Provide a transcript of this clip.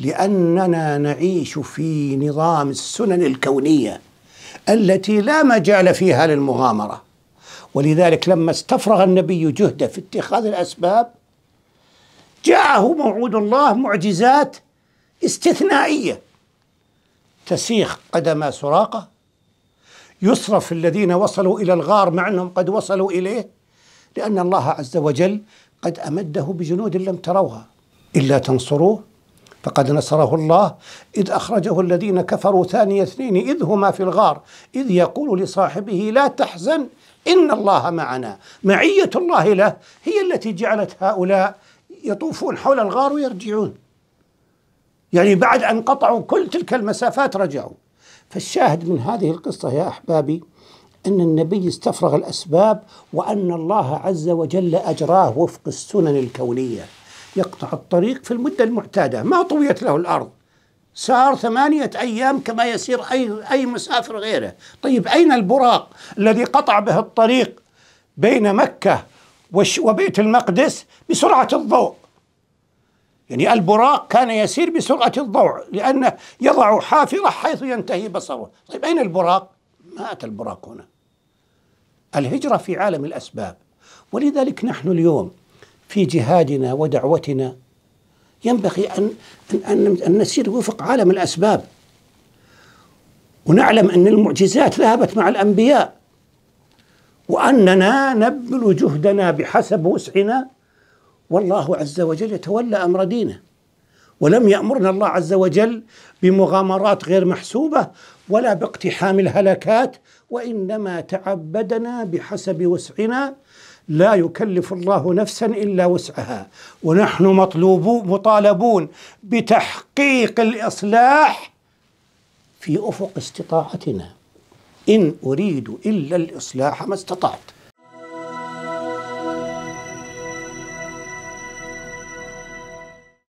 لأننا نعيش في نظام السنن الكونية التي لا مجال فيها للمغامرة ولذلك لما استفرغ النبي جهده في اتخاذ الأسباب جاءه موعود الله معجزات استثنائية تسيخ قدم سراقة يصرف الذين وصلوا إلى الغار مع أنهم قد وصلوا إليه لأن الله عز وجل قد أمده بجنود لم تروها إلا تنصروه فقد نصره الله إذ أخرجه الذين كفروا ثاني اثنين إذ هما في الغار إذ يقول لصاحبه لا تحزن إن الله معنا معية الله له هي التي جعلت هؤلاء يطوفون حول الغار ويرجعون يعني بعد أن قطعوا كل تلك المسافات رجعوا فالشاهد من هذه القصة يا أحبابي أن النبي استفرغ الأسباب وأن الله عز وجل أجراه وفق السنن الكونية يقطع الطريق في المدة المعتادة ما طويت له الأرض سار ثمانية أيام كما يسير أي, أي مسافر غيره طيب أين البراق الذي قطع به الطريق بين مكة وبيت المقدس بسرعة الضوء يعني البراق كان يسير بسرعة الضوء لأنه يضع حافرة حيث ينتهي بصره طيب أين البراق؟ ما أتى البراق هنا الهجرة في عالم الأسباب ولذلك نحن اليوم في جهادنا ودعوتنا ينبغي أن, أن, أن نسير وفق عالم الأسباب ونعلم أن المعجزات ذهبت مع الأنبياء وأننا نبذل جهدنا بحسب وسعنا والله عز وجل يتولى أمر دينه ولم يأمرنا الله عز وجل بمغامرات غير محسوبة ولا باقتحام الهلكات وإنما تعبدنا بحسب وسعنا لا يكلف الله نفسا الا وسعها ونحن مطلوبون مطالبون بتحقيق الاصلاح في افق استطاعتنا ان اريد الا الاصلاح ما استطعت